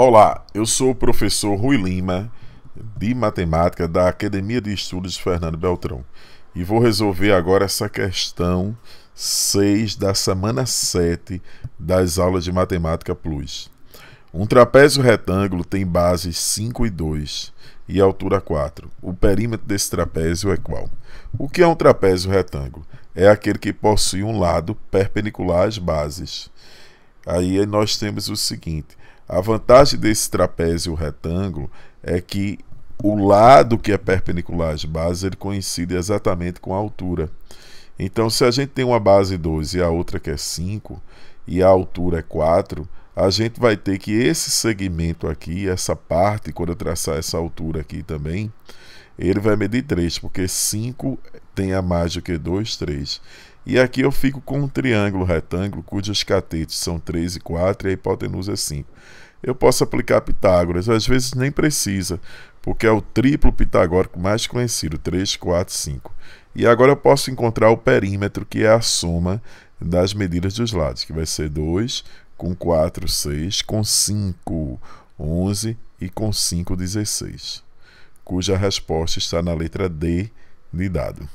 Olá, eu sou o professor Rui Lima, de Matemática da Academia de Estudos Fernando Beltrão, e vou resolver agora essa questão 6 da semana 7 das aulas de Matemática Plus. Um trapézio retângulo tem bases 5 e 2 e altura 4. O perímetro desse trapézio é qual? O que é um trapézio retângulo? É aquele que possui um lado perpendicular às bases Aí nós temos o seguinte: a vantagem desse trapézio retângulo é que o lado que é perpendicular às bases ele coincide exatamente com a altura. Então, se a gente tem uma base 2 e a outra que é 5 e a altura é 4, a gente vai ter que esse segmento aqui, essa parte, quando eu traçar essa altura aqui também, ele vai medir 3, porque 5 tem a mais do que 2, 3. E aqui eu fico com um triângulo retângulo, cujos catetes são 3 e 4 e a hipotenusa é 5. Eu posso aplicar Pitágoras, às vezes nem precisa, porque é o triplo pitagórico mais conhecido, 3, 4, 5. E agora eu posso encontrar o perímetro, que é a soma das medidas dos lados, que vai ser 2 com 4, 6, com 5, 11 e com 5, 16, cuja resposta está na letra D de dado.